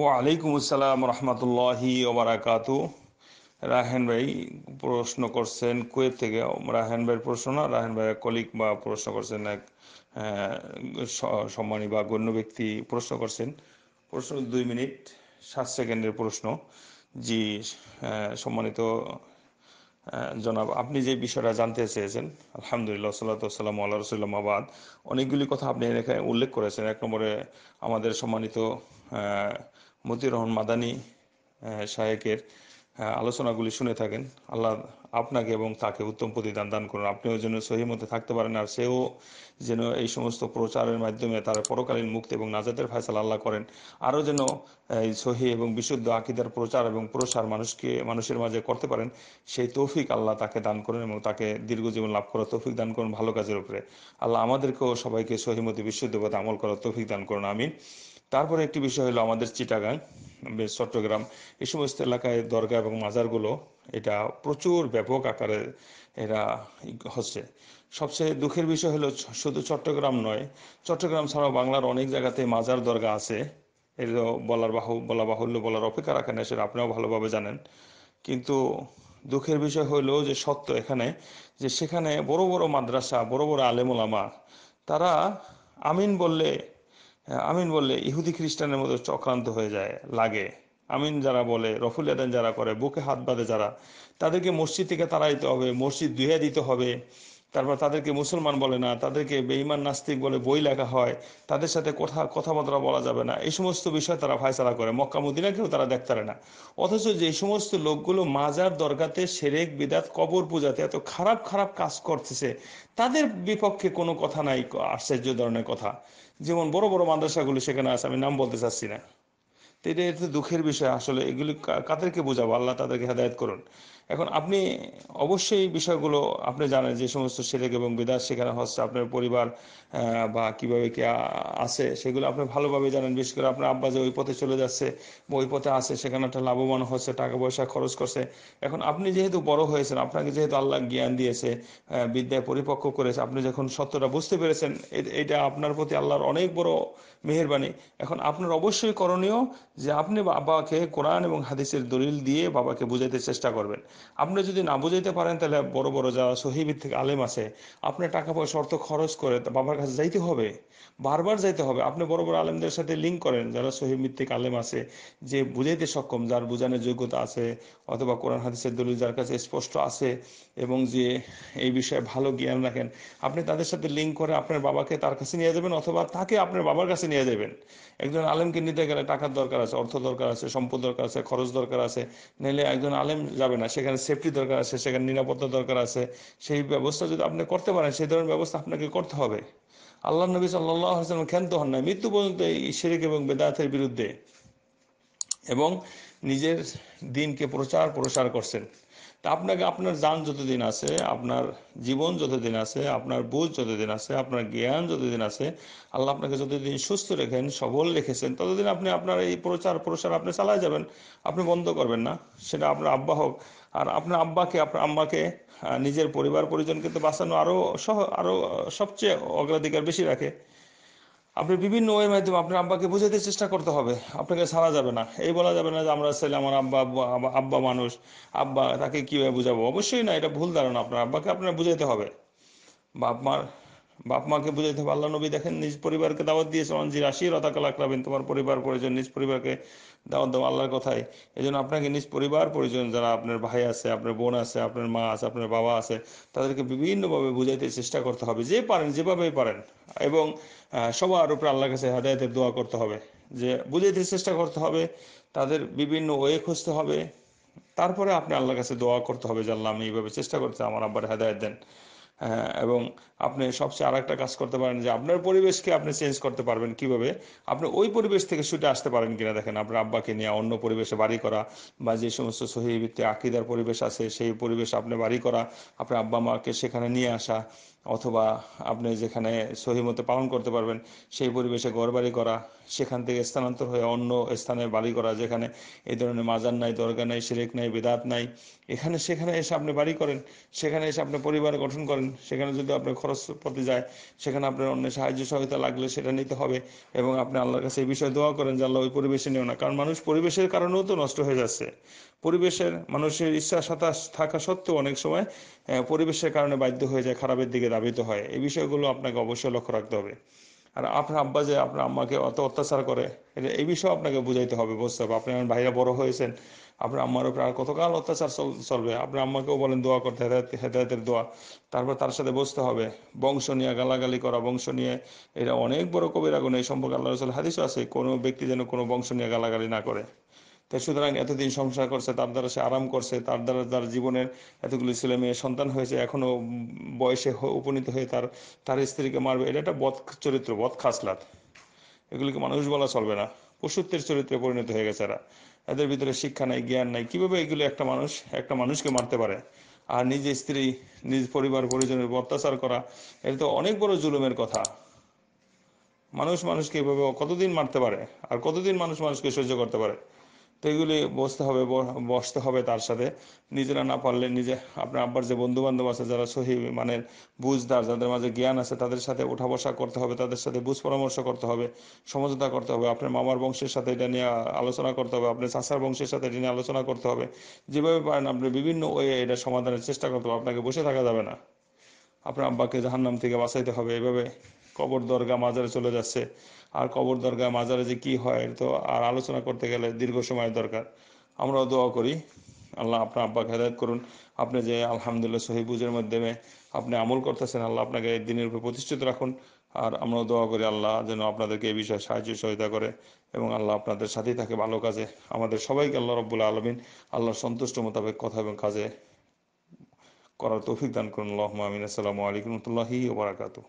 ওয়ালাইকুম আসসালাম রহমতুল্লাহি ওবরাকাতু রাহেন ভাই প্রশ্ন করছেন কুয়েত থেকে রাহেন ভাইয়ের প্রশ্ন না রাহেন ভাইয়ের কলিক বা প্রশ্ন করছেন এক সম্মানী বা গণ্য ব্যক্তি প্রশ্ন করছেন প্রশ্ন দুই মিনিট সাত সেকেন্ডের প্রশ্ন জি সম্মানিত জনাব আপনি যে বিষয়টা জানতে চেয়েছেন আলহামদুলিল্লাহ সাল্লাম আল্লাহ রসুল্লামাবাদ অনেকগুলি কথা আপনি এখানে উল্লেখ করেছেন এক নম্বরে আমাদের সম্মানিত মতি রহমান মাদানী সাহেকের আলোচনাগুলি শুনে থাকেন আল্লাহ আপনাকে এবং তাকে উত্তম প্রতিদান দান করুন আপনিও যেন সহি মধ্যে থাকতে পারেন আর সেও যেন এই সমস্ত প্রচারের মাধ্যমে তার পরকালীন মুক্তি এবং নাজাদের ফয়সাল আল্লাহ করেন আরও যেন এই সহি এবং বিশুদ্ধ আকিদার প্রচার এবং প্রসার মানুষকে মানুষের মাঝে করতে পারেন সেই তৌফিক আল্লাহ তাকে দান করেন এবং তাকে দীর্ঘজীবন লাভ করার তৌফিক দান করুন ভালো কাজের উপরে আল্লাহ আমাদেরকেও সবাইকে সহিমতি বিশুদ্ধ পথে আমল করার তৌফিক দান করুন আমিন তারপরে একটি বিষয় হলো আমাদের চিটাগাং চট্টগ্রাম এই সমস্ত এলাকায় দরগা এবং মাজারগুলো এটা প্রচুর ব্যাপক আকারে এরা হচ্ছে সবচেয়ে দুঃখের বিষয় হলো শুধু চট্টগ্রাম নয় চট্টগ্রাম ছাড়াও বাংলার অনেক জায়গাতে মাজার দরগা আছে এর বলার বাহু বলা বাহুল্য বলার অপেক্ষা রাখেন না সেটা আপনিও ভালোভাবে জানেন কিন্তু দুঃখের বিষয় হলো যে সত্য এখানে যে সেখানে বড় বড় মাদ্রাসা বড় বড় আলেমুলামা তারা আমিন বললে আমিন বললে ইহুদি খ্রিস্টানের মধ্যে চক্রান্ত হয়ে যায় লাগে আমিন যারা বলে রফুল আদান যারা করে বুকে হাত বাঁধে যারা তাদেরকে মসজিদ থেকে দিতে হবে মসজিদ ধুয়ে দিতে হবে তারপর তাদেরকে মুসলমান বলে না তাদেরকে বেঈমান নাস্তিক বলে বই লেখা হয় তাদের সাথে কথা কথাবার্তা বলা যাবে না এই সমস্ত বিষয় তারা ফায়সালা করে মক্কা মদিনাকেও তারা দেখতে পারে না অথচ যে সমস্ত লোকগুলো মাজার দরগাতে সেরেক বিদাত কবর পূজাতে এত খারাপ খারাপ কাজ করতেছে তাদের বিপক্ষে কোনো কথা নাই আশ্চর্য ধরনের কথা যেমন বড় বড় মাদ্রাসাগুলো সেখানে আছে আমি নাম বলতে চাচ্ছি না এটা এটা দুঃখের বিষয় আসলে এগুলি কাদেরকে বোঝাবো আল্লাহ তাদেরকে হেদায়ত করুন এখন আপনি অবশ্যই এই বিষয়গুলো আপনি জানেন যে সমস্ত সেরেক এবং বেদাস শেখানো হচ্ছে আপনার পরিবার বা কিভাবে কে আছে সেগুলো আপনি ভালোভাবে জানেন বিশেষ করে আপনার আব্বা যে ওই পথে চলে যাচ্ছে ওই পথে আছে সেখানে একটা লাভবান হচ্ছে টাকা পয়সা খরচ করছে এখন আপনি যেহেতু বড় হয়েছেন আপনাকে যেহেতু আল্লাহ জ্ঞান দিয়েছে বিদ্যায় পরিপক্ক করেছে আপনি যখন সত্যটা বুঝতে পেরেছেন এটা আপনার প্রতি আল্লাহর অনেক বড় মেহরবানি এখন আপনার অবশ্যই করণীয় যে আপনি বাবাকে কোরআন এবং হাদিসের দলিল দিয়ে বাবাকে বুঝাইতে চেষ্টা করবেন আপনি যদি না বুঝাইতে পারেন তাহলে বড় বড় যা সহিবিদ থেকে আলেম আছে আপনার টাকা পয়সা অর্থ খরচ করে বাবার কাছে যাইতে হবে বারবার যাইতে হবে আপনি বড় বড় আলেমদের সাথে লিঙ্ক করেন যারা মিত্তিক আলেম আছে যে বুঝাইতে সক্ষম যার বুঝানোর যোগ্যতা আছে অথবা কোরআন হাদিসের দলিল যার কাছে স্পষ্ট আছে এবং যে এই বিষয়ে ভালো জ্ঞান রাখেন আপনি তাদের সাথে লিঙ্ক করে আপনার বাবাকে তার কাছে নিয়ে যাবেন অথবা তাকে আপনার বাবার কাছে নিয়ে যাবেন একজন আলেমকে নিতে গেলে টাকার দরকার আছে অর্থ দরকার আছে সম্পদ দরকার আছে খরচ দরকার আছে নাহলে একজন আলেম যাবে না সেখানে সেফটি দরকার আছে সেখানে নিরাপত্তা দরকার আছে সেই ব্যবস্থা যদি আপনি করতে পারেন সেই ধরনের ব্যবস্থা আপনাকে করতে হবে আল্লাহ নবী সাল্লাম ক্ষান্ত হন না মৃত্যু পর্যন্ত এই শেরেক এবং বেদাতের বিরুদ্ধে এবং নিজের দিনকে প্রচার প্রসার করছেন আপনাকে আপনার যান যতদিন আছে আপনার জীবন যতদিন আছে আপনার বুঝ যতদিন আছে আপনার জ্ঞান যতদিন আছে আল্লাহ আপনাকে যতদিন সুস্থ রেখেন সবল রেখেছেন ততদিন আপনি আপনার এই প্রচার প্রসার আপনি চালায় যাবেন আপনি বন্ধ করবেন না সেটা আপনার আব্বা হোক আর আপনার আব্বাকে আপনার আম্মাকে নিজের পরিবার পরিজনকে তো বাঁচানো আরও সহ আরও সবচেয়ে অগ্রাধিকার বেশি রাখে আপনি বিভিন্ন ওয়ের মাধ্যমে আপনার আব্বাকে বোঝাতে চেষ্টা করতে হবে আপনাকে ছাড়া যাবে না এই বলা যাবে না যে আমরা ছেলে আমার আব্বা আব্বা মানুষ আব্বা তাকে কীভাবে বোঝাবো অবশ্যই না এটা ভুল ধারণা আপনার আব্বাকে আপনার বুঝাইতে হবে বা আপনার বাপ মাকে বুঝাইতে হবে আল্লাহ নবী দেখেন নিজ পরিবারকে দাওয়াত দিয়েছে অঞ্জির আসি রতাকালাক রাখবেন তোমার পরিবার পরিজন নিজ পরিবারকে দাওয়াত দেবো আল্লাহর কথায় এই জন্য আপনাকে নিজ পরিবার পরিজন যারা আপনার ভাই আছে আপনার বোন আছে আপনার মা আছে আপনার বাবা আছে তাদেরকে বিভিন্নভাবে বুঝাইতে চেষ্টা করতে হবে যে পারেন যেভাবেই পারেন এবং সবার উপরে আল্লাহর কাছে হাদায়তের দোয়া করতে হবে যে বুঝাইতে চেষ্টা করতে হবে তাদের বিভিন্ন ওয়ে খুঁজতে হবে তারপরে আপনি আল্লাহর কাছে দোয়া করতে হবে যে আল্লাহ আমি এইভাবে চেষ্টা করতে আমার আব্বার হেদায়ত দেন হ্যাঁ, এবং আপনি সবচেয়ে আর একটা কাজ করতে পারেন যে আপনার পরিবেশকে আপনি চেঞ্জ করতে পারবেন কিভাবে আপনি ওই পরিবেশ থেকে ছুটে আসতে পারেন কিনা দেখেন আপনার আব্বাকে নিয়ে অন্য পরিবেশে বাড়ি করা বা যে সমস্ত সহিবৃত্তি আকিদার পরিবেশ আছে সেই পরিবেশ আপনি বাড়ি করা আপনার আব্বা মাকে সেখানে নিয়ে আসা অথবা আপনি যেখানে সহিমতে পালন করতে পারবেন সেই পরিবেশে ঘর বাড়ি করা সেখান থেকে স্থানান্তর হয়ে অন্য স্থানে বাড়ি করা যেখানে এই ধরনের মাজার নাই দরগা নাই সিরেক নাই বেদাত নাই এখানে সেখানে এসে আপনি বাড়ি করেন সেখানে এসে আপনি পরিবার গঠন করেন সেখানে যদি আপনার খরচ পথে যায় সেখানে আপনার অন্য সাহায্য সহায়তা লাগলে সেটা নিতে হবে এবং আপনি আল্লাহর কাছে এই বিষয়ে দোয়া করেন যে আল্লাহ ওই পরিবেশে নিও না কারণ মানুষ পরিবেশের কারণেও তো নষ্ট হয়ে যাচ্ছে পরিবেশের মানুষের ইচ্ছা সাতাশ থাকা সত্ত্বেও অনেক সময় পরিবেশের কারণে বাধ্য হয়ে যায় খারাপের দিকে প্লাবিত হয় এই বিষয়গুলো আপনাকে অবশ্যই লক্ষ্য রাখতে হবে আর আপনার আব্বা যে আপনার আম্মাকে অত অত্যাচার করে এটা এই বিষয়ে আপনাকে বুঝাইতে হবে বুঝতে হবে আপনি আমার ভাইরা বড় হয়েছেন আপনার আম্মার উপরে আর কতকাল অত্যাচার চলবে আপনার আম্মাকেও বলেন দোয়া করতে হেদায়ত হেদায়তের দোয়া তারপর তার সাথে বসতে হবে বংশ নিয়ে গালাগালি করা বংশ নিয়ে এটা অনেক বড় কবিরাগুন এই সম্পর্কে আল্লাহ রসুল হাদিসও আছে কোনো ব্যক্তি যেন কোনো বংশ নিয়ে গালাগালি না করে তাই সুতরাং এতদিন সংসার করছে তার দ্বারা সে আরাম করছে তার দ্বারা তার জীবনের এতগুলি ছেলে মেয়ে সন্তান হয়েছে এখনও বয়সে উপনীত হয়ে তার তার স্ত্রীকে মারবে এটা একটা বধ চরিত্র বধ খাসলাত এগুলিকে মানুষ বলা চলবে না পশুত্বের চরিত্রে পরিণত হয়ে গেছে এরা এদের ভিতরে শিক্ষা নাই জ্ঞান নাই কিভাবে এগুলো একটা মানুষ একটা মানুষকে মারতে পারে আর নিজ স্ত্রী নিজ পরিবার পরিজনের অত্যাচার করা এটা তো অনেক বড় জুলুমের কথা মানুষ মানুষকে এভাবে কতদিন মারতে পারে আর কতদিন মানুষ মানুষকে সহ্য করতে পারে তো এগুলি বসতে হবে বসতে হবে তার সাথে নিজেরা না পারলে নিজে আপনার আব্বার যে বন্ধু বান্ধব আছে যারা সহি মানে বুঝদার যাদের মাঝে জ্ঞান আছে তাদের সাথে ওঠা বসা করতে হবে তাদের সাথে বুঝ পরামর্শ করতে হবে সমঝোতা করতে হবে আপনার মামার বংশের সাথে এটা নিয়ে আলোচনা করতে হবে আপনার চাষার বংশের সাথে এটা নিয়ে আলোচনা করতে হবে যেভাবে পারেন আপনি বিভিন্ন ওয়ে এটা সমাধানের চেষ্টা করতে হবে আপনাকে বসে থাকা যাবে না আপনার আব্বাকে জাহান্নাম থেকে বাঁচাইতে হবে এভাবে কবর দরগা মাজারে চলে যাচ্ছে আর কবর দরগা মাজারে যে কি হয় তো আর আলোচনা করতে গেলে দীর্ঘ সময় দরকার আমরাও দোয়া করি আল্লাহ আপনার আব্বাকে হেদায়ত করুন আপনি যে আলহামদুলিল্লাহ সহিবুজের মাধ্যমে আপনি আমল করতেছেন আল্লাহ আপনাকে দিনের উপরে প্রতিষ্ঠিত রাখুন আর আমরাও দোয়া করি আল্লাহ যেন আপনাদেরকে এই বিষয়ে সাহায্য সহায়তা করে এবং আল্লাহ আপনাদের সাথেই থাকে ভালো কাজে আমাদের সবাইকে আল্লাহ রব্বুল্লা আলমিন আল্লাহর সন্তুষ্ট মোতাবেক কথা এবং কাজে করার তৌফিক দান করুন আল্লাহ আমিন আসসালামু আলাইকুম রহমতুল্লাহি ওবরাকাতু